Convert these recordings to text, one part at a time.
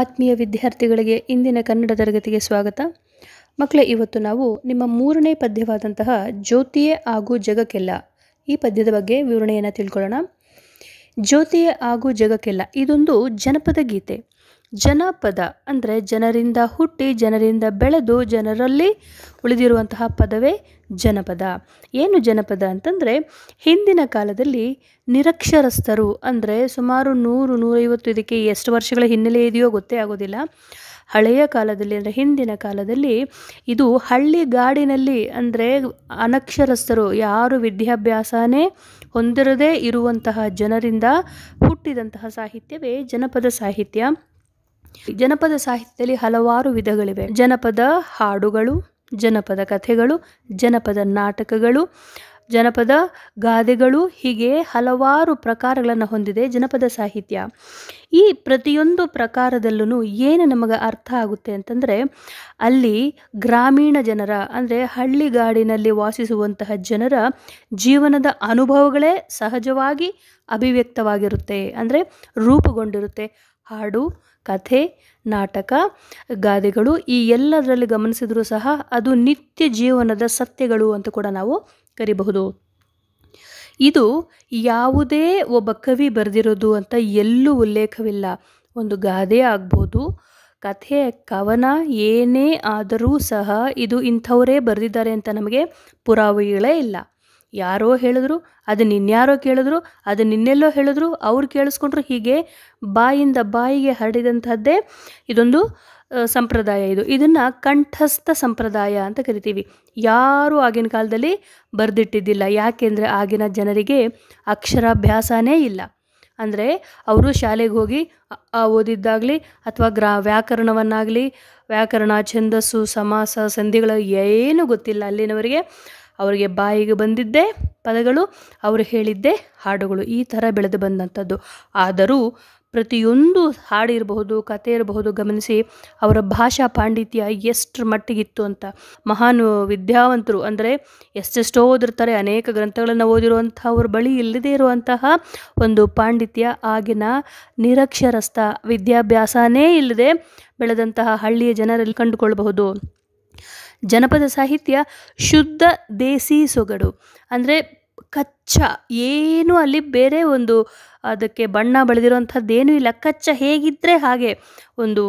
ಆತ್ಮೀಯ ವಿದ್ಯಾರ್ಥಿಗಳಿಗೆ ಇಂದಿನ ಕನ್ನಡ ತರಗತಿಗೆ ಸ್ವಾಗತ ಮಕ್ಕಳೇ ಇವತ್ತು ನಾವು ನಿಮ್ಮ ಮೂರನೇ ಪದ್ಯವಾದಂತಹ ಜ್ಯೋತಿಯೇ ಹಾಗೂ ಜಗಕ್ಕೆಲ್ಲ ಈ ಪದ್ಯದ ಬಗ್ಗೆ ವಿವರಣೆಯನ್ನು ತಿಳ್ಕೊಳ್ಳೋಣ ಜ್ಯೋತಿಯೇ ಹಾಗೂ ಜಗಕ್ಕೆಲ್ಲ ಇದೊಂದು ಜನಪದ ಗೀತೆ ಜನಪದ ಅಂದರೆ ಜನರಿಂದ ಹುಟ್ಟಿ ಜನರಿಂದ ಬೆಳೆದು ಜನರಲ್ಲಿ ಉಳಿದಿರುವಂತಹ ಪದವೇ ಜನಪದ ಏನು ಜನಪದ ಅಂತಂದರೆ ಹಿಂದಿನ ಕಾಲದಲ್ಲಿ ನಿರಕ್ಷರಸ್ಥರು ಅಂದರೆ ಸುಮಾರು ನೂರು ನೂರೈವತ್ತು ಇದಕ್ಕೆ ಎಷ್ಟು ವರ್ಷಗಳ ಹಿನ್ನೆಲೆ ಇದೆಯೋ ಗೊತ್ತೇ ಆಗೋದಿಲ್ಲ ಹಳೆಯ ಕಾಲದಲ್ಲಿ ಅಂದರೆ ಹಿಂದಿನ ಕಾಲದಲ್ಲಿ ಇದು ಹಳ್ಳಿ ಗಾಡಿನಲ್ಲಿ ಅಂದರೆ ಅನಕ್ಷರಸ್ಥರು ಯಾರು ವಿದ್ಯಾಭ್ಯಾಸನೇ ಹೊಂದಿರದೇ ಇರುವಂತಹ ಜನರಿಂದ ಹುಟ್ಟಿದಂತಹ ಸಾಹಿತ್ಯವೇ ಜನಪದ ಸಾಹಿತ್ಯ ಜನಪದ ಸಾಹಿತ್ಯದಲ್ಲಿ ಹಲವಾರು ವಿಧಗಳಿವೆ ಜನಪದ ಹಾಡುಗಳು ಜನಪದ ಕಥೆಗಳು ಜನಪದ ನಾಟಕಗಳು ಜನಪದ ಗಾದೆಗಳು ಹೀಗೆ ಹಲವಾರು ಪ್ರಕಾರಗಳನ್ನು ಹೊಂದಿದೆ ಜನಪದ ಸಾಹಿತ್ಯ ಈ ಪ್ರತಿಯೊಂದು ಪ್ರಕಾರದಲ್ಲೂ ಏನು ನಮಗೆ ಅರ್ಥ ಆಗುತ್ತೆ ಅಂತಂದರೆ ಅಲ್ಲಿ ಗ್ರಾಮೀಣ ಜನರ ಅಂದರೆ ಹಳ್ಳಿಗಾಡಿನಲ್ಲಿ ವಾಸಿಸುವಂತಹ ಜನರ ಜೀವನದ ಅನುಭವಗಳೇ ಸಹಜವಾಗಿ ಅಭಿವ್ಯಕ್ತವಾಗಿರುತ್ತೆ ಅಂದರೆ ರೂಪುಗೊಂಡಿರುತ್ತೆ ಹಾಡು ಕಥೆ ನಾಟಕ ಗಾದೆಗಳು ಈ ಎಲ್ಲದರಲ್ಲಿ ಗಮನಿಸಿದರೂ ಸಹ ಅದು ನಿತ್ಯ ಜೀವನದ ಸತ್ಯಗಳು ಅಂತ ಕೂಡ ನಾವು ಕರಿಬಹುದು ಇದು ಯಾವುದೇ ಒಬ್ಬ ಕವಿ ಬರೆದಿರೋದು ಅಂತ ಎಲ್ಲೂ ಉಲ್ಲೇಖವಿಲ್ಲ ಒಂದು ಗಾದೆ ಆಗ್ಬೋದು ಕಥೆ ಕವನ ಏನೇ ಆದರೂ ಸಹ ಇದು ಇಂಥವರೇ ಬರೆದಿದ್ದಾರೆ ಅಂತ ನಮಗೆ ಪುರಾವೆಗಳೇ ಇಲ್ಲ ಯಾರೋ ಹೇಳಿದ್ರು ಅದನ್ನ ನಿನ್ಯಾರೋ ಕೇಳಿದ್ರು ಅದು ನಿನ್ನೆಲ್ಲೋ ಹೇಳಿದ್ರು ಅವ್ರು ಕೇಳಿಸ್ಕೊಂಡ್ರು ಹೀಗೆ ಬಾಯಿಂದ ಬಾಯಿಗೆ ಹರಡಿದಂಥದ್ದೇ ಇದೊಂದು ಸಂಪ್ರದಾಯ ಇದು ಇದನ್ನು ಕಂಠಸ್ಥ ಸಂಪ್ರದಾಯ ಅಂತ ಕರಿತೀವಿ ಯಾರೂ ಆಗಿನ ಕಾಲದಲ್ಲಿ ಬರೆದಿಟ್ಟಿದ್ದಿಲ್ಲ ಯಾಕೆಂದರೆ ಆಗಿನ ಜನರಿಗೆ ಅಕ್ಷರಾಭ್ಯಾಸನೇ ಇಲ್ಲ ಅಂದರೆ ಅವರು ಶಾಲೆಗೆ ಹೋಗಿ ಓದಿದ್ದಾಗಲಿ ಅಥವಾ ಗ್ರಾ ವ್ಯಾಕರಣವನ್ನಾಗಲಿ ವ್ಯಾಕರಣ ಛಂದಸ್ಸು ಸಮಾಸ ಸಂಧಿಗಳ ಏನೂ ಗೊತ್ತಿಲ್ಲ ಅಲ್ಲಿನವರಿಗೆ ಅವರಿಗೆ ಬಾಯಿಗೆ ಬಂದಿದ್ದೇ ಪದಗಳು ಅವರು ಹೇಳಿದ್ದೇ ಹಾಡುಗಳು ಈ ಥರ ಬೆಳೆದು ಬಂದಂಥದ್ದು ಆದರೂ ಪ್ರತಿಯೊಂದು ಹಾಡಿರಬಹುದು ಕತೆ ಇರಬಹುದು ಗಮನಿಸಿ ಅವರ ಭಾಷಾ ಪಾಂಡಿತ್ಯ ಎಷ್ಟರ ಮಟ್ಟಿಗಿತ್ತು ಅಂತ ಮಹಾನ್ ವಿದ್ಯಾವಂತರು ಅಂದರೆ ಎಷ್ಟೆಷ್ಟೋ ಓದಿರ್ತಾರೆ ಅನೇಕ ಗ್ರಂಥಗಳನ್ನು ಓದಿರುವಂಥ ಅವ್ರ ಬಳಿ ಇಲ್ಲದೇ ಇರುವಂತಹ ಒಂದು ಪಾಂಡಿತ್ಯ ಆಗಿನ ನಿರಕ್ಷರಸ್ಥ ವಿದ್ಯಾಭ್ಯಾಸನೇ ಇಲ್ಲದೆ ಬೆಳೆದಂತಹ ಹಳ್ಳಿಯ ಜನರಲ್ಲಿ ಕಂಡುಕೊಳ್ಬಹುದು ಜನಪದ ಸಾಹಿತ್ಯ ಶುದ್ಧ ದೇಸಿ ಸೊಗಡು ಅಂದರೆ ಕಚ್ಚ ಏನು ಅಲ್ಲಿ ಬೇರೆ ಒಂದು ಅದಕ್ಕೆ ಬಣ್ಣ ಬೆಳೆದಿರೋಂಥದ್ದೇನೂ ಇಲ್ಲ ಕಚ್ಚ ಹೇಗಿದ್ದರೆ ಹಾಗೆ ಒಂದು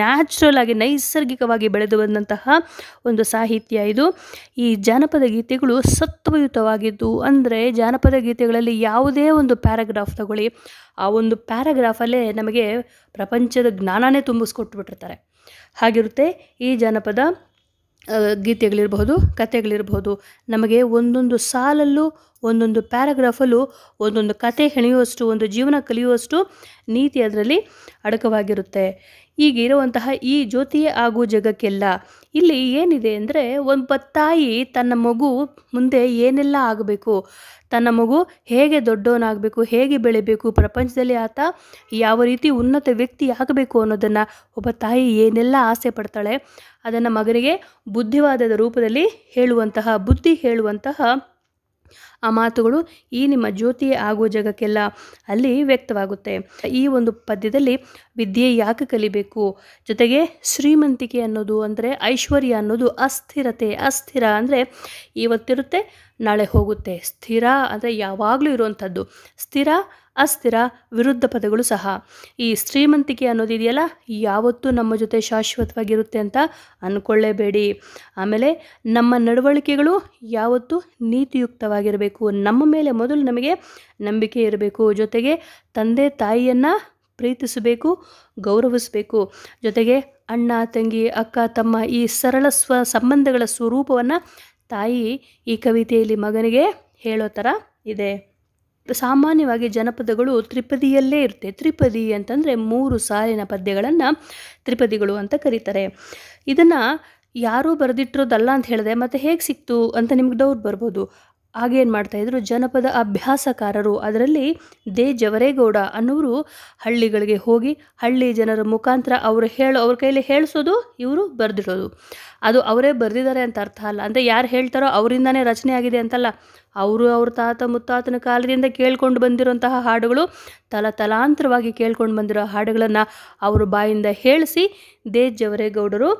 ನ್ಯಾಚುರಲ್ ಆಗಿ ನೈಸರ್ಗಿಕವಾಗಿ ಬೆಳೆದು ಬಂದಂತಹ ಒಂದು ಸಾಹಿತ್ಯ ಇದು ಈ ಜಾನಪದ ಗೀತೆಗಳು ಸತ್ವಯುತವಾಗಿದ್ದು ಅಂದರೆ ಜಾನಪದ ಗೀತೆಗಳಲ್ಲಿ ಯಾವುದೇ ಒಂದು ಪ್ಯಾರಾಗ್ರಾಫ್ ತಗೊಳ್ಳಿ ಆ ಒಂದು ಪ್ಯಾರಾಗ್ರಾಫಲ್ಲೇ ನಮಗೆ ಪ್ರಪಂಚದ ಜ್ಞಾನನೇ ತುಂಬಿಸ್ಕೊಟ್ಬಿಟ್ಟಿರ್ತಾರೆ ಹಾಗಿರುತ್ತೆ ಈ ಜಾನಪದ ಗೀತೆಗಳಿರಬಹುದು ಕತೆಗಳಿರಬಹುದು ನಮಗೆ ಒಂದೊಂದು ಸಾಲಲ್ಲೂ ಒಂದೊಂದು ಪ್ಯಾರಾಗ್ರಾಫಲ್ಲೂ ಒಂದೊಂದು ಕಥೆ ಹೆಣೆಯುವಷ್ಟು ಒಂದು ಜೀವನ ಕಲಿಯುವಷ್ಟು ನೀತಿ ಅದರಲ್ಲಿ ಅಡಕವಾಗಿರುತ್ತೆ ಈಗ ಈ ಜ್ಯೋತಿಯೇ ಆಗೋ ಜಗಕ್ಕೆಲ್ಲ ಇಲ್ಲಿ ಏನಿದೆ ಅಂದರೆ ಒಬ್ಬ ತಾಯಿ ತನ್ನ ಮಗು ಮುಂದೆ ಏನೆಲ್ಲ ಆಗಬೇಕು ತನ್ನ ಮಗು ಹೇಗೆ ದೊಡ್ಡವನಾಗಬೇಕು ಹೇಗೆ ಬೆಳಿಬೇಕು ಪ್ರಪಂಚದಲ್ಲಿ ಆತ ಯಾವ ರೀತಿ ಉನ್ನತ ವ್ಯಕ್ತಿ ಆಗಬೇಕು ಅನ್ನೋದನ್ನು ಒಬ್ಬ ತಾಯಿ ಏನೆಲ್ಲ ಆಸೆ ಪಡ್ತಾಳೆ ಅದನ್ನು ಮಗನಿಗೆ ಬುದ್ಧಿವಾದದ ರೂಪದಲ್ಲಿ ಹೇಳುವಂತಹ ಬುದ್ಧಿ ಹೇಳುವಂತಹ ಆ ಮಾತುಗಳು ಈ ನಿಮ್ಮ ಜ್ಯೋತಿ ಆಗುವ ಜಗಕ್ಕೆಲ್ಲ ಅಲ್ಲಿ ವ್ಯಕ್ತವಾಗುತ್ತೆ ಈ ಒಂದು ಪದ್ಯದಲ್ಲಿ ವಿದ್ಯೆ ಯಾಕೆ ಕಲಿಬೇಕು ಜೊತೆಗೆ ಶ್ರೀಮಂತಿಕೆ ಅನ್ನೋದು ಅಂದರೆ ಐಶ್ವರ್ಯ ಅನ್ನೋದು ಅಸ್ಥಿರತೆ ಅಸ್ಥಿರ ಅಂದರೆ ಇವತ್ತಿರುತ್ತೆ ನಾಳೆ ಹೋಗುತ್ತೆ ಸ್ಥಿರ ಅಂದರೆ ಯಾವಾಗಲೂ ಇರುವಂಥದ್ದು ಸ್ಥಿರ ಅಸ್ಥಿರ ವಿರುದ್ಧ ಪದಗಳು ಸಹ ಈ ಶ್ರೀಮಂತಿಕೆ ಅನ್ನೋದಿದೆಯಲ್ಲ ಯಾವತ್ತೂ ನಮ್ಮ ಜೊತೆ ಶಾಶ್ವತವಾಗಿರುತ್ತೆ ಅಂತ ಅಂದ್ಕೊಳ್ಳೇಬೇಡಿ ಆಮೇಲೆ ನಮ್ಮ ನಡವಳಿಕೆಗಳು ಯಾವತ್ತೂ ನೀತಿಯುಕ್ತವಾಗಿರಬೇಕು ನಮ್ಮ ಮೇಲೆ ಮೊದಲು ನಮಗೆ ನಂಬಿಕೆ ಇರಬೇಕು ಜೊತೆಗೆ ತಂದೆ ತಾಯಿಯನ್ನು ಪ್ರೀತಿಸಬೇಕು ಗೌರವಿಸಬೇಕು ಜೊತೆಗೆ ಅಣ್ಣ ತಂಗಿ ಅಕ್ಕ ತಮ್ಮ ಈ ಸರಳ ಸ್ವ ಸಂಬಂಧಗಳ ಸ್ವರೂಪವನ್ನು ತಾಯಿ ಈ ಕವಿತೆಯಲ್ಲಿ ಮಗನಿಗೆ ಹೇಳೋ ಥರ ಇದೆ ಸಾಮಾನ್ಯವಾಗಿ ಜನಪದಗಳು ತ್ರಿಪದಿಯಲ್ಲೇ ಇರುತ್ತೆ ತ್ರಿಪದಿ ಅಂತಂದರೆ ಮೂರು ಸಾಲಿನ ಪದ್ಯಗಳನ್ನು ತ್ರಿಪದಿಗಳು ಅಂತ ಕರೀತಾರೆ ಇದನ್ನು ಯಾರೂ ಬರೆದಿಟ್ಟಿರೋದಲ್ಲ ಅಂತ ಹೇಳಿದೆ ಮತ್ತು ಹೇಗೆ ಸಿಕ್ತು ಅಂತ ನಿಮ್ಗೆ ಡೌಟ್ ಬರ್ಬೋದು ಹಾಗೇನು ಮಾಡ್ತಾಯಿದ್ರು ಜನಪದ ಅಭ್ಯಾಸಕಾರರು ಅದರಲ್ಲಿ ದೇ ಜವರೇಗೌಡ ಅನ್ನೋರು ಹಳ್ಳಿಗಳಿಗೆ ಹೋಗಿ ಹಳ್ಳಿ ಜನರ ಮುಖಾಂತರ ಅವರು ಹೇಳೋ ಅವ್ರ ಕೈಲಿ ಹೇಳಿಸೋದು ಇವರು ಬರೆದಿಡೋದು ಅದು ಅವರೇ ಬರೆದಿದ್ದಾರೆ ಅಂತ ಅರ್ಥ ಅಲ್ಲ ಅಂದರೆ ಯಾರು ಹೇಳ್ತಾರೋ ಅವರಿಂದನೇ ರಚನೆ ಆಗಿದೆ ಅಂತಲ್ಲ ಅವರು ಅವ್ರ ತಾತ ಮುತ್ತಾತನ ಕಾಲದಿಂದ ಕೇಳ್ಕೊಂಡು ಬಂದಿರುವಂತಹ ಹಾಡುಗಳು ತಲ ತಲಾಂತರವಾಗಿ ಕೇಳ್ಕೊಂಡು ಬಂದಿರೋ ಹಾಡುಗಳನ್ನು ಅವರು ಬಾಯಿಂದ ಹೇಳಿಸಿ ದೇ ಜವರೇಗೌಡರು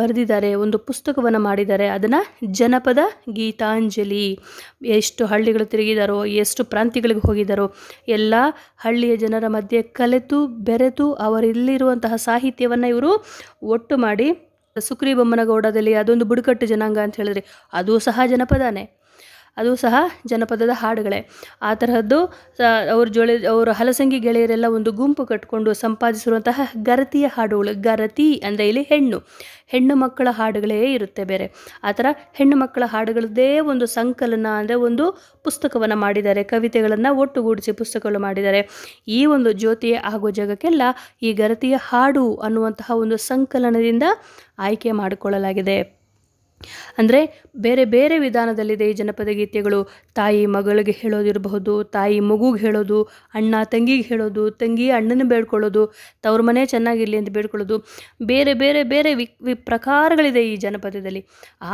ಬರೆದಿದ್ದಾರೆ ಒಂದು ಪುಸ್ತಕವನ್ನು ಮಾಡಿದ್ದಾರೆ ಅದನ್ನು ಜನಪದ ಗೀತಾಂಜಲಿ ಎಷ್ಟು ಹಳ್ಳಿಗಳು ತಿರುಗಿದಾರೋ ಎಷ್ಟು ಪ್ರಾಂತ್ಯಗಳಿಗೆ ಹೋಗಿದ್ದಾರೋ ಎಲ್ಲ ಹಳ್ಳಿಯ ಜನರ ಮಧ್ಯೆ ಕಲೆತು ಬೆರೆತು ಅವರಿಲ್ಲಿರುವಂತಹ ಸಾಹಿತ್ಯವನ್ನು ಇವರು ಒಟ್ಟು ಮಾಡಿ ಸುಕ್ರಿ ಬೊಮ್ಮನಗೌಡದಲ್ಲಿ ಅದೊಂದು ಬುಡಕಟ್ಟು ಜನಾಂಗ ಅಂತ ಹೇಳಿದ್ರೆ ಅದು ಸಹ ಜನಪದಾನೇ ಅದು ಸಹ ಜನಪದದ ಹಾಡುಗಳೇ ಆ ತರಹದ್ದು ಅವ್ರ ಜೊಳೆ ಅವರ ಹಲಸಂಗಿ ಗೆಳೆಯರೆಲ್ಲ ಒಂದು ಗುಂಪು ಕಟ್ಟಿಕೊಂಡು ಸಂಪಾದಿಸಿರುವಂತಹ ಗರತಿಯ ಹಾಡುಗಳು ಗರತಿ ಅಂದರೆ ಇಲ್ಲಿ ಹೆಣ್ಣು ಹೆಣ್ಣು ಮಕ್ಕಳ ಹಾಡುಗಳೇ ಇರುತ್ತೆ ಬೇರೆ ಆ ಥರ ಹೆಣ್ಣು ಮಕ್ಕಳ ಹಾಡುಗಳದ್ದೇ ಒಂದು ಸಂಕಲನ ಅಂದರೆ ಒಂದು ಪುಸ್ತಕವನ್ನು ಮಾಡಿದ್ದಾರೆ ಕವಿತೆಗಳನ್ನು ಒಟ್ಟುಗೂಡಿಸಿ ಪುಸ್ತಕಗಳು ಮಾಡಿದ್ದಾರೆ ಈ ಒಂದು ಜ್ಯೋತಿ ಆಗೋ ಜಾಗಕ್ಕೆಲ್ಲ ಈ ಗರತಿಯ ಹಾಡು ಅನ್ನುವಂತಹ ಒಂದು ಸಂಕಲನದಿಂದ ಆಯ್ಕೆ ಮಾಡಿಕೊಳ್ಳಲಾಗಿದೆ ಅಂದರೆ ಬೇರೆ ಬೇರೆ ವಿಧಾನದಲ್ಲಿದೆ ಈ ಜನಪದ ಗೀತೆಗಳು ತಾಯಿ ಮಗಳಿಗೆ ಹೇಳೋದಿರಬಹುದು ತಾಯಿ ಮಗುಗೆ ಹೇಳೋದು ಅಣ್ಣ ತಂಗಿಗೆ ಹೇಳೋದು ತಂಗಿ ಅಣ್ಣನ ಬೇಡ್ಕೊಳ್ಳೋದು ತವ್ರ ಮನೆ ಚೆನ್ನಾಗಿರಲಿ ಅಂತ ಬೇಡ್ಕೊಳ್ಳೋದು ಬೇರೆ ಬೇರೆ ಬೇರೆ ವಿ ಪ್ರಕಾರಗಳಿದೆ ಈ ಜನಪದದಲ್ಲಿ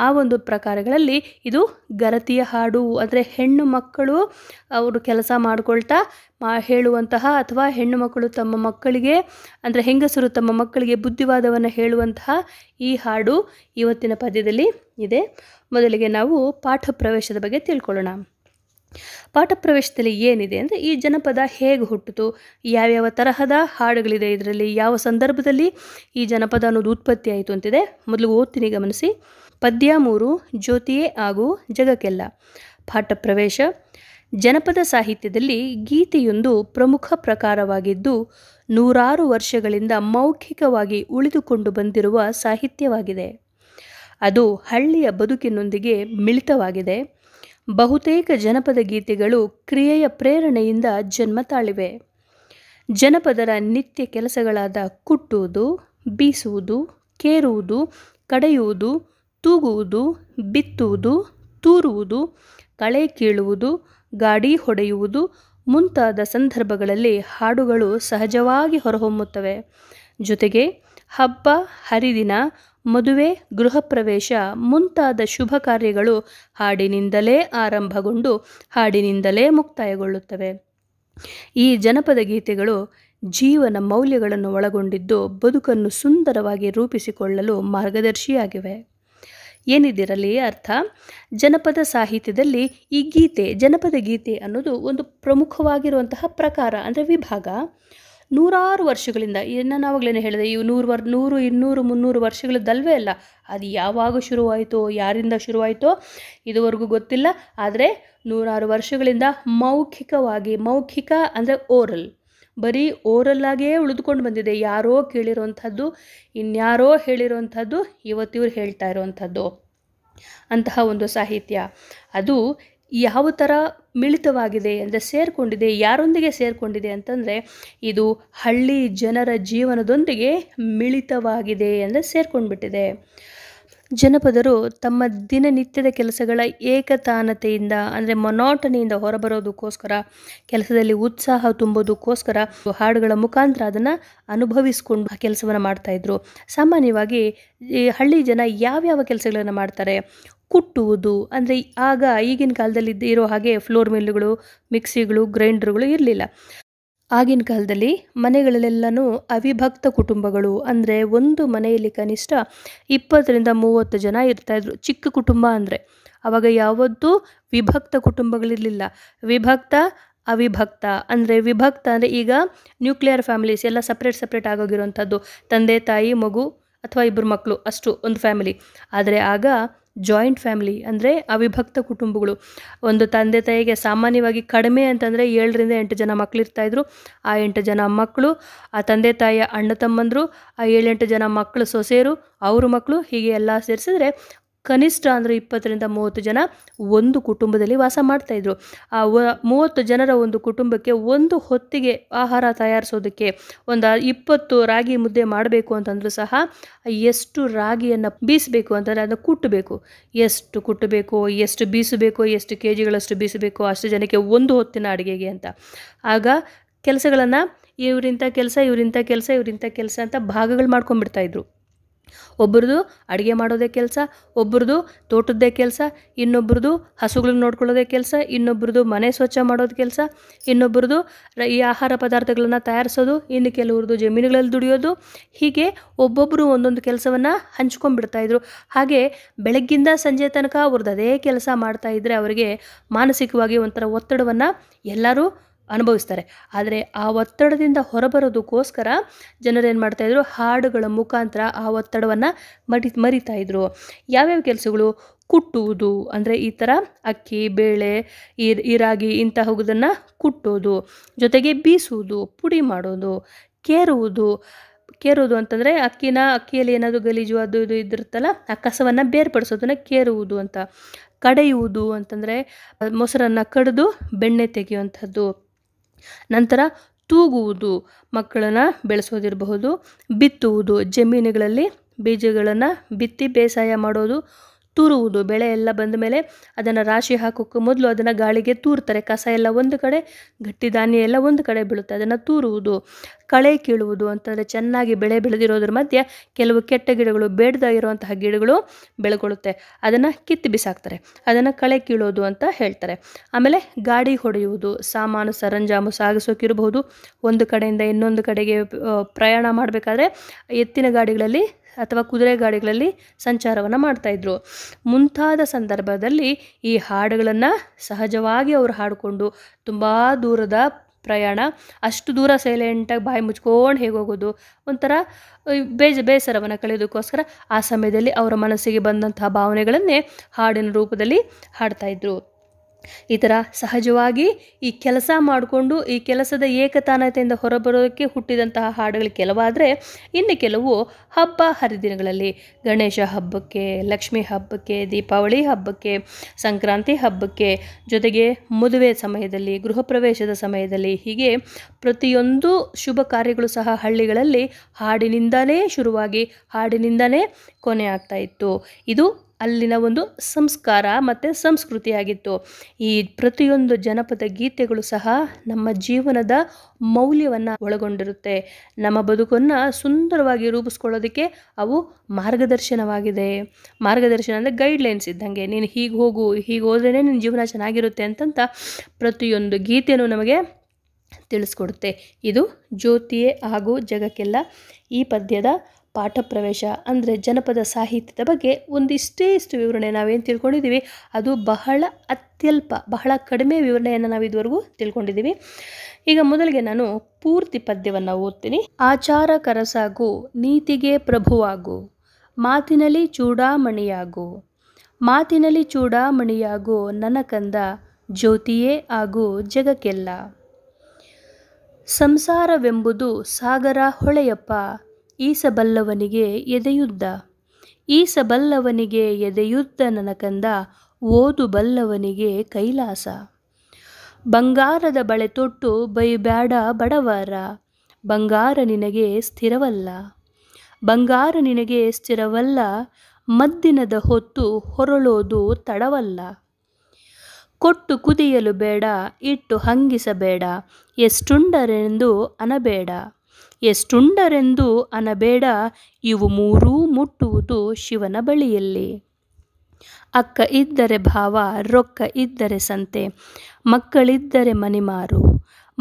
ಆ ಒಂದು ಪ್ರಕಾರಗಳಲ್ಲಿ ಇದು ಗರತಿಯ ಹಾಡು ಅಂದರೆ ಹೆಣ್ಣು ಮಕ್ಕಳು ಅವರು ಕೆಲಸ ಮಾಡ್ಕೊಳ್ತಾ ಮಾ ಹೇಳುವಂತಹ ಅಥವಾ ಹೆಣ್ಣು ಮಕ್ಕಳು ತಮ್ಮ ಮಕ್ಕಳಿಗೆ ಅಂದರೆ ಹೆಂಗಸರು ತಮ್ಮ ಮಕ್ಕಳಿಗೆ ಬುದ್ಧಿವಾದವನ್ನು ಹೇಳುವಂತಹ ಈ ಹಾಡು ಇವತ್ತಿನ ಪದ್ಯದಲ್ಲಿ ಇದೆ ಮೊದಲಿಗೆ ನಾವು ಪಾಠ ಪ್ರವೇಶದ ಬಗ್ಗೆ ತಿಳ್ಕೊಳ್ಳೋಣ ಪಾಠ ಪ್ರವೇಶದಲ್ಲಿ ಏನಿದೆ ಅಂದರೆ ಈ ಜನಪದ ಹೇಗೆ ಹುಟ್ಟಿತು ಯಾವ್ಯಾವ ತರಹದ ಹಾಡುಗಳಿದೆ ಇದರಲ್ಲಿ ಯಾವ ಸಂದರ್ಭದಲ್ಲಿ ಈ ಜನಪದ ಅನ್ನೋದು ಉತ್ಪತ್ತಿ ಆಯಿತು ಅಂತಿದೆ ಮೊದಲು ಓದ್ತೀನಿ ಗಮನಿಸಿ ಪದ್ಯ ಮೂರು ಜ್ಯೋತಿಯೇ ಹಾಗೂ ಜಗಕ್ಕೆಲ್ಲ ಪಾಠ ಪ್ರವೇಶ ಜನಪದ ಸಾಹಿತ್ಯದಲ್ಲಿ ಗೀತೆಯೊಂದು ಪ್ರಮುಖ ಪ್ರಕಾರವಾಗಿದ್ದು ನೂರಾರು ವರ್ಷಗಳಿಂದ ಮೌಖಿಕವಾಗಿ ಉಳಿದುಕೊಂಡು ಬಂದಿರುವ ಸಾಹಿತ್ಯವಾಗಿದೆ ಅದು ಹಳ್ಳಿಯ ಬದುಕಿನೊಂದಿಗೆ ಮಿಳಿತವಾಗಿದೆ ಬಹುತೇಕ ಜನಪದ ಗೀತೆಗಳು ಕ್ರಿಯೆಯ ಪ್ರೇರಣೆಯಿಂದ ಜನ್ಮ ತಾಳಿವೆ ಜನಪದರ ನಿತ್ಯ ಕೆಲಸಗಳಾದ ಕುಟ್ಟುವುದು ಬೀಸುವುದು ಕೇರುವುದು ಕಡೆಯುವುದು ತೂಗುವುದು ಬಿತ್ತುವುದು ತೂರುವುದು ಕಳೆ ಕೀಳುವುದು ಗಾಡಿ ಹೊಡೆಯುವುದು ಮುಂತಾದ ಸಂದರ್ಭಗಳಲ್ಲಿ ಹಾಡುಗಳು ಸಹಜವಾಗಿ ಹೊರಹೊಮ್ಮುತ್ತವೆ ಜೊತೆಗೆ ಹಬ್ಬ ಹರಿದಿನ ಮದುವೆ ಗೃಹ ಪ್ರವೇಶ ಮುಂತಾದ ಶುಭ ಕಾರ್ಯಗಳು ಹಾಡಿನಿಂದಲೇ ಆರಂಭಗೊಂಡು ಹಾಡಿನಿಂದಲೇ ಮುಕ್ತಾಯಗೊಳ್ಳುತ್ತವೆ ಈ ಜನಪದ ಗೀತೆಗಳು ಜೀವನ ಮೌಲ್ಯಗಳನ್ನು ಒಳಗೊಂಡಿದ್ದು ಬದುಕನ್ನು ಸುಂದರವಾಗಿ ರೂಪಿಸಿಕೊಳ್ಳಲು ಮಾರ್ಗದರ್ಶಿಯಾಗಿವೆ ಏನಿದಿರಲಿ ಅರ್ಥ ಜನಪದ ಸಾಹಿತ್ಯದಲ್ಲಿ ಈ ಗೀತೆ ಜನಪದ ಗೀತೆ ಅನ್ನೋದು ಒಂದು ಪ್ರಮುಖವಾಗಿರುವಂತಹ ಪ್ರಕಾರ ಅಂದರೆ ವಿಭಾಗ ನೂರಾರು ವರ್ಷಗಳಿಂದ ಇನ್ನು ನಾವಾಗಲೇ ಹೇಳಿದೆ ಇವು ನೂರು ವರ್ ನೂರು ಇನ್ನೂರು ಮುನ್ನೂರು ವರ್ಷಗಳದ್ದಲ್ವೇ ಅಲ್ಲ ಅದು ಯಾವಾಗ ಶುರುವಾಯಿತೋ ಯಾರಿಂದ ಶುರುವಾಯಿತೋ ಇದುವರೆಗೂ ಗೊತ್ತಿಲ್ಲ ಆದರೆ ನೂರಾರು ವರ್ಷಗಳಿಂದ ಮೌಖಿಕವಾಗಿ ಮೌಖಿಕ ಅಂದರೆ ಓರಲ್ ಬರೀ ಓರಲ್ಲಾಗೇ ಉಳಿದುಕೊಂಡು ಬಂದಿದೆ ಯಾರೋ ಕೇಳಿರೋವಂಥದ್ದು ಇನ್ಯಾರೋ ಹೇಳಿರೋವಂಥದ್ದು ಇವತ್ತಿವ್ರು ಹೇಳ್ತಾ ಇರೋವಂಥದ್ದು ಅಂತಹ ಒಂದು ಸಾಹಿತ್ಯ ಅದು ಯಾವ ಥರ ಮಿಳಿತವಾಗಿದೆ ಅಂದರೆ ಸೇರಿಕೊಂಡಿದೆ ಯಾರೊಂದಿಗೆ ಸೇರಿಕೊಂಡಿದೆ ಅಂತಂದರೆ ಇದು ಹಳ್ಳಿ ಜನರ ಜೀವನದೊಂದಿಗೆ ಮಿಳಿತವಾಗಿದೆ ಅಂದರೆ ಸೇರ್ಕೊಂಡ್ಬಿಟ್ಟಿದೆ ಜನಪದರು ತಮ್ಮ ದಿನನಿತ್ಯದ ಕೆಲಸಗಳ ಏಕತಾನತೆಯಿಂದ ಅಂದರೆ ಮೊನಾಟನೆಯಿಂದ ಹೊರಬರೋದಕ್ಕೋಸ್ಕರ ಕೆಲಸದಲ್ಲಿ ಉತ್ಸಾಹ ತುಂಬೋದಕ್ಕೋಸ್ಕರ ಹಾಡುಗಳ ಮುಖಾಂತರ ಅದನ್ನು ಅನುಭವಿಸಿಕೊಂಡು ಕೆಲಸವನ್ನು ಮಾಡ್ತಾಯಿದ್ರು ಸಾಮಾನ್ಯವಾಗಿ ಈ ಹಳ್ಳಿ ಜನ ಯಾವ್ಯಾವ ಕೆಲಸಗಳನ್ನು ಮಾಡ್ತಾರೆ ಕುಟ್ಟುವುದು ಅಂದರೆ ಆಗ ಈಗಿನ ಕಾಲದಲ್ಲಿ ಇರೋ ಹಾಗೆ ಫ್ಲೋರ್ ಮಿಲ್ಗಳು ಮಿಕ್ಸಿಗಳು ಗ್ರೈಂಡರ್ಗಳು ಇರಲಿಲ್ಲ ಆಗಿನ ಕಾಲದಲ್ಲಿ ಮನೆಗಳಲ್ಲೆಲ್ಲನೂ ಅವಿಭಕ್ತ ಕುಟುಂಬಗಳು ಅಂದರೆ ಒಂದು ಮನೆಯಲ್ಲಿ ಕನಿಷ್ಠ ಇಪ್ಪತ್ತರಿಂದ ಮೂವತ್ತು ಜನ ಇರ್ತಾಯಿದ್ರು ಚಿಕ್ಕ ಕುಟುಂಬ ಅಂದರೆ ಆವಾಗ ಯಾವತ್ತೂ ವಿಭಕ್ತ ಕುಟುಂಬಗಳಿರಲಿಲ್ಲ ವಿಭಕ್ತ ಅವಿಭಕ್ತ ಅಂದರೆ ವಿಭಕ್ತ ಅಂದರೆ ಈಗ ನ್ಯೂಕ್ಲಿಯರ್ ಫ್ಯಾಮಿಲೀಸ್ ಎಲ್ಲ ಸಪ್ರೇಟ್ ಸಪ್ರೇಟ್ ಆಗೋಗಿರುವಂಥದ್ದು ತಂದೆ ತಾಯಿ ಮಗು ಅಥವಾ ಇಬ್ಬರು ಮಕ್ಕಳು ಅಷ್ಟು ಒಂದು ಫ್ಯಾಮಿಲಿ ಆದರೆ ಆಗ ಜಾಯಿಂಟ್ ಫ್ಯಾಮಿಲಿ ಅಂದರೆ ಅವಿಭಕ್ತ ಕುಟುಂಬಗಳು ಒಂದು ತಂದೆ ತಾಯಿಗೆ ಸಾಮಾನ್ಯವಾಗಿ ಕಡಿಮೆ ಅಂತಂದರೆ ಏಳರಿಂದ ಎಂಟು ಜನ ಮಕ್ಕಳಿರ್ತಾಯಿದ್ರು ಆ ಎಂಟು ಜನ ಮಕ್ಕಳು ಆ ತಂದೆ ತಾಯಿಯ ಅಣ್ಣ ತಮ್ಮಂದರು ಆ ಏಳೆಂಟು ಜನ ಮಕ್ಕಳು ಸೊಸೆಯರು ಅವರು ಮಕ್ಕಳು ಹೀಗೆ ಎಲ್ಲ ಸೇರಿಸಿದ್ರೆ ಕನಿಷ್ಠ ಅಂದರೆ ಇಪ್ಪತ್ತರಿಂದ ಮೂವತ್ತು ಜನ ಒಂದು ಕುಟುಂಬದಲ್ಲಿ ವಾಸ ಮಾಡ್ತಾಯಿದ್ರು ಆ ವ ಮೂವತ್ತು ಜನರ ಒಂದು ಕುಟುಂಬಕ್ಕೆ ಒಂದು ಹೊತ್ತಿಗೆ ಆಹಾರ ತಯಾರಿಸೋದಕ್ಕೆ ಒಂದು ಇಪ್ಪತ್ತು ರಾಗಿ ಮುದ್ದೆ ಮಾಡಬೇಕು ಅಂತಂದರೂ ಸಹ ಎಷ್ಟು ರಾಗಿಯನ್ನು ಬೀಸಬೇಕು ಅಂತಂದರೆ ಅದನ್ನು ಕುಟ್ಟಬೇಕು ಎಷ್ಟು ಕುಟ್ಟಬೇಕು ಎಷ್ಟು ಬೀಸಬೇಕು ಎಷ್ಟು ಕೆ ಜಿಗಳಷ್ಟು ಬೀಸಬೇಕು ಅಷ್ಟು ಜನಕ್ಕೆ ಒಂದು ಹೊತ್ತಿನ ಅಡುಗೆಗೆ ಅಂತ ಆಗ ಕೆಲಸಗಳನ್ನು ಇವರಿಂಥ ಕೆಲಸ ಇವರಿಂಥ ಕೆಲಸ ಇವರಿಂಥ ಕೆಲಸ ಅಂತ ಭಾಗಗಳು ಮಾಡ್ಕೊಂಡ್ಬಿಡ್ತಾಯಿದ್ರು ಒಬ್ಬರದು ಅಡುಗೆ ಮಾಡೋದೇ ಕೆಲಸ ಒಬ್ಬರದು ತೋಟದ್ದೇ ಕೆಲಸ ಇನ್ನೊಬ್ಬರದು ಹಸುಗಳನ್ನ ನೋಡ್ಕೊಳ್ಳೋದೇ ಕೆಲಸ ಇನ್ನೊಬ್ರದ್ದು ಮನೆ ಸ್ವಚ್ಛ ಮಾಡೋದು ಕೆಲಸ ಇನ್ನೊಬ್ಬರದು ಈ ಆಹಾರ ಪದಾರ್ಥಗಳನ್ನು ತಯಾರಿಸೋದು ಇನ್ನು ಕೆಲವ್ರದ್ದು ಜಮೀನುಗಳಲ್ಲಿ ದುಡಿಯೋದು ಹೀಗೆ ಒಬ್ಬೊಬ್ಬರು ಒಂದೊಂದು ಕೆಲಸವನ್ನು ಹಂಚ್ಕೊಂಡ್ಬಿಡ್ತಾಯಿದ್ರು ಹಾಗೆ ಬೆಳಗ್ಗಿಂದ ಸಂಜೆ ತನಕ ಅವ್ರದ್ದು ಅದೇ ಕೆಲಸ ಮಾಡ್ತಾಯಿದ್ರೆ ಅವರಿಗೆ ಮಾನಸಿಕವಾಗಿ ಒಂಥರ ಒತ್ತಡವನ್ನು ಎಲ್ಲರೂ ಅನುಭವಿಸ್ತಾರೆ ಆದರೆ ಆ ಒತ್ತಡದಿಂದ ಹೊರಬರೋದಕ್ಕೋಸ್ಕರ ಜನರೇನು ಮಾಡ್ತಾಯಿದ್ರು ಹಾಡುಗಳ ಮುಖಾಂತರ ಆ ಒತ್ತಡವನ್ನು ಮರಿ ಮರಿತಾಯಿದ್ರು ಯಾವ್ಯಾವ ಕೆಲಸಗಳು ಕುಟ್ಟುವುದು ಅಂದರೆ ಈ ಥರ ಅಕ್ಕಿ ಬೇಳೆ ಇರಾಗಿ ಇಂತಹವುದನ್ನು ಕುಟ್ಟೋದು ಜೊತೆಗೆ ಬೀಸುವುದು ಪುಡಿ ಮಾಡೋದು ಕೇರುವುದು ಕೇರುವುದು ಅಂತಂದರೆ ಅಕ್ಕಿನ ಅಕ್ಕಿಯಲ್ಲಿ ಏನಾದರೂ ಗಲೀಜು ಅದು ಇದು ಇದ್ದಿರುತ್ತಲ್ಲ ಆ ಕಸವನ್ನು ಬೇರ್ಪಡಿಸೋದನ್ನು ಕೇರುವುದು ಅಂತ ಕಡೆಯುವುದು ಅಂತಂದರೆ ಮೊಸರನ್ನು ಕಡಿದು ಬೆಣ್ಣೆ ತೆಗೆಯುವಂಥದ್ದು ನಂತರ ತೂಗುವುದು ಮಕ್ಕಳನ್ನು ಬೆಳೆಸೋದಿರಬಹುದು ಬಿತ್ತುವುದು ಜಮೀನುಗಳಲ್ಲಿ ಬೀಜಗಳನ್ನು ಬಿತ್ತಿ ಬೇಸಾಯ ಮಾಡೋದು ತೂರುವುದು ಬೆಳೆ ಎಲ್ಲ ಬಂದ ಮೇಲೆ ಅದನ್ನು ರಾಶಿ ಹಾಕೋಕ್ಕೆ ಮೊದಲು ಅದನ್ನು ಗಾಳಿಗೆ ತೂರ್ತಾರೆ ಕಸ ಎಲ್ಲ ಒಂದು ಕಡೆ ಗಟ್ಟಿ ಧಾನ್ಯ ಎಲ್ಲ ಒಂದು ಕಡೆ ಬೀಳುತ್ತೆ ಅದನ್ನು ತೂರುವುದು ಕಳೆ ಕೀಳುವುದು ಅಂತಂದರೆ ಚೆನ್ನಾಗಿ ಬೆಳೆ ಬೆಳೆದಿರೋದ್ರ ಮಧ್ಯೆ ಕೆಲವು ಕೆಟ್ಟ ಗಿಡಗಳು ಬೇಡದಾಗಿರುವಂತಹ ಗಿಡಗಳು ಬೆಳ್ಕೊಳ್ಳುತ್ತೆ ಅದನ್ನು ಕಿತ್ತು ಬಿಸಾಕ್ತಾರೆ ಅದನ್ನು ಕಳೆ ಕೀಳೋದು ಅಂತ ಹೇಳ್ತಾರೆ ಆಮೇಲೆ ಗಾಡಿ ಹೊಡೆಯುವುದು ಸಾಮಾನು ಸರಂಜಾಮು ಸಾಗಿಸೋಕಿರಬಹುದು ಒಂದು ಕಡೆಯಿಂದ ಇನ್ನೊಂದು ಕಡೆಗೆ ಪ್ರಯಾಣ ಮಾಡಬೇಕಾದ್ರೆ ಎತ್ತಿನ ಗಾಡಿಗಳಲ್ಲಿ ಅಥವಾ ಕುದುರೆ ಗಾಡಿಗಳಲ್ಲಿ ಸಂಚಾರವನ್ನು ಮಾಡ್ತಾಯಿದ್ರು ಮುಂತಾದ ಸಂದರ್ಭದಲ್ಲಿ ಈ ಹಾಡುಗಳನ್ನು ಸಹಜವಾಗಿ ಅವರು ಹಾಡಿಕೊಂಡು ತುಂಬ ದೂರದ ಪ್ರಯಾಣ ಅಷ್ಟು ದೂರ ಸೈಲೆಂಟಾಗಿ ಬಾಯಿ ಮುಚ್ಕೊಂಡು ಹೇಗೆ ಹೋಗೋದು ಒಂಥರ ಬೇಜ ಬೇಸರವನ್ನು ಕಳೆಯೋದಕ್ಕೋಸ್ಕರ ಆ ಸಮಯದಲ್ಲಿ ಅವರ ಮನಸ್ಸಿಗೆ ಬಂದಂತಹ ಭಾವನೆಗಳನ್ನೇ ಹಾಡಿನ ರೂಪದಲ್ಲಿ ಹಾಡ್ತಾಯಿದ್ರು ಈ ಥರ ಸಹಜವಾಗಿ ಈ ಕೆಲಸ ಮಾಡಿಕೊಂಡು ಈ ಕೆಲಸದ ಏಕತಾನತೆಯಿಂದ ಹೊರಬರೋಕ್ಕೆ ಹುಟ್ಟಿದಂತಹ ಹಾಡುಗಳು ಕೆಲವಾದರೆ ಇನ್ನು ಕೆಲವು ಹಬ್ಬ ಹರಿದಿನಗಳಲ್ಲಿ ಗಣೇಶ ಹಬ್ಬಕ್ಕೆ ಲಕ್ಷ್ಮೀ ಹಬ್ಬಕ್ಕೆ ದೀಪಾವಳಿ ಹಬ್ಬಕ್ಕೆ ಸಂಕ್ರಾಂತಿ ಹಬ್ಬಕ್ಕೆ ಜೊತೆಗೆ ಮದುವೆ ಸಮಯದಲ್ಲಿ ಗೃಹ ಪ್ರವೇಶದ ಸಮಯದಲ್ಲಿ ಹೀಗೆ ಪ್ರತಿಯೊಂದು ಶುಭ ಕಾರ್ಯಗಳು ಸಹ ಹಳ್ಳಿಗಳಲ್ಲಿ ಹಾಡಿನಿಂದಲೇ ಶುರುವಾಗಿ ಹಾಡಿನಿಂದಲೇ ಕೊನೆ ಆಗ್ತಾ ಇತ್ತು ಇದು ಅಲ್ಲಿನ ಒಂದು ಸಂಸ್ಕಾರ ಮತ್ತು ಸಂಸ್ಕೃತಿಯಾಗಿತ್ತು ಈ ಪ್ರತಿಯೊಂದು ಜನಪದ ಗೀತೆಗಳು ಸಹ ನಮ್ಮ ಜೀವನದ ಮೌಲ್ಯವನ್ನು ಒಳಗೊಂಡಿರುತ್ತೆ ನಮ್ಮ ಬದುಕನ್ನು ಸುಂದರವಾಗಿ ರೂಪಿಸ್ಕೊಳ್ಳೋದಕ್ಕೆ ಅವು ಮಾರ್ಗದರ್ಶನವಾಗಿದೆ ಮಾರ್ಗದರ್ಶನ ಅಂದರೆ ಗೈಡ್ಲೈನ್ಸ್ ಇದ್ದಂಗೆ ನೀನು ಹೀಗೆ ಹೋಗು ಹೀಗೆ ಹೋದ್ರೇ ನಿನ್ನ ಜೀವನ ಚೆನ್ನಾಗಿರುತ್ತೆ ಅಂತಂತ ಪ್ರತಿಯೊಂದು ಗೀತೆಯೂ ನಮಗೆ ತಿಳಿಸ್ಕೊಡುತ್ತೆ ಇದು ಜ್ಯೋತಿಯೇ ಹಾಗೂ ಜಗಕ್ಕೆಲ್ಲ ಈ ಪದ್ಯದ ಪಾಠ ಪ್ರವೇಶ ಅಂದರೆ ಜನಪದ ಸಾಹಿತ್ಯದ ಬಗ್ಗೆ ಒಂದಿಷ್ಟೇ ಇಷ್ಟು ವಿವರಣೆ ನಾವೇನು ತಿಳ್ಕೊಂಡಿದ್ದೀವಿ ಅದು ಬಹಳ ಅತ್ಯಲ್ಪ ಬಹಳ ಕಡಿಮೆ ವಿವರಣೆಯನ್ನು ನಾವು ಇದುವರೆಗೂ ತಿಳ್ಕೊಂಡಿದ್ದೀವಿ ಈಗ ಮೊದಲಿಗೆ ನಾನು ಪೂರ್ತಿ ಪದ್ಯವನ್ನು ಓದ್ತೀನಿ ಆಚಾರ ಕರಸಾಗು ನೀತಿಗೆ ಪ್ರಭುವಾಗು ಮಾತಿನಲ್ಲಿ ಚೂಡಾಮಣಿಯಾಗು ಮಾತಿನಲ್ಲಿ ಚೂಡಾಮಣಿಯಾಗು ನನಕಂದ ಜ್ಯೋತಿಯೇ ಹಾಗೂ ಜಗಕ್ಕೆಲ್ಲ ಸಂಸಾರವೆಂಬುದು ಸಾಗರ ಹೊಳೆಯಪ್ಪ ಈಸಬಲ್ಲವನಿಗೆ ಎದೆಯುದ್ದ ಈಸಬಲ್ಲವನಿಗೆ ಎದೆಯುದ್ದ ನನಕಂದ ಓದು ಬಲ್ಲವನಿಗೆ ಕೈಲಾಸ ಬಂಗಾರದ ಬಳೆ ತೊಟ್ಟು ಬೈಬ್ಯಾಡ ಬಡವರ ಬಂಗಾರ ನಿನಗೆ ಸ್ಥಿರವಲ್ಲ ಬಂಗಾರ ನಿನಗೆ ಸ್ಥಿರವಲ್ಲ ಮದ್ದಿನದ ಹೊತ್ತು ಹೊರಳೋದು ತಡವಲ್ಲ ಕೊಟ್ಟು ಕುದಿಯಲು ಬೇಡ ಇಟ್ಟು ಹಂಗಿಸಬೇಡ ಎಷ್ಟುಂಡರೆಂದು ಅನಬೇಡ ಎಷ್ಟುಂಡರೆಂದು ಅನಬೇಡ ಇವು ಮೂರೂ ಮುಟ್ಟುವುದು ಶಿವನ ಬಳಿಯಲ್ಲಿ ಅಕ್ಕ ಇದ್ದರೆ ಭಾವ ರೊಕ್ಕ ಇದ್ದರೆ ಸಂತೆ ಮಕ್ಕಳಿದ್ದರೆ ಮನಿಮಾರು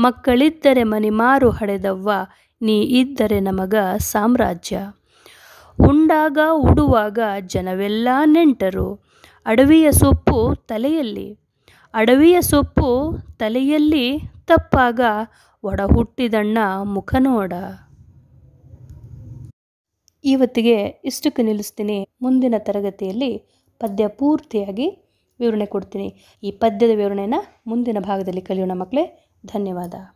ಮಕ್ಕಳಿದ್ದರೆ ಮನಿಮಾರು ಹಡೆದವ್ವ ನೀ ಇದ್ದರೆ ನಮಗ ಸಾಮ್ರಾಜ್ಯ ಉಂಡಾಗ ಉಡುವಾಗ ಜನವೆಲ್ಲ ನೆಂಟರು ಅಡವಿಯ ಸೊಪ್ಪು ತಲೆಯಲ್ಲಿ ಅಡವಿಯ ಸೊಪ್ಪು ತಲೆಯಲ್ಲಿ ತಪ್ಪಾಗ ಒಡ ಹುಟ್ಟಿದಣ್ಣ ಮುಖ ನೋಡ ಇವತ್ತಿಗೆ ಇಷ್ಟಕ್ಕೆ ನಿಲ್ಲಿಸ್ತೀನಿ ಮುಂದಿನ ತರಗತಿಯಲ್ಲಿ ಪದ್ಯ ಪೂರ್ತಿಯಾಗಿ ವಿವರಣೆ ಕೊಡ್ತೀನಿ ಈ ಪದ್ಯದ ವಿವರಣೆಯನ್ನು ಮುಂದಿನ ಭಾಗದಲ್ಲಿ ಕಲಿಯೋಣ ಮಕ್ಕಳೇ ಧನ್ಯವಾದ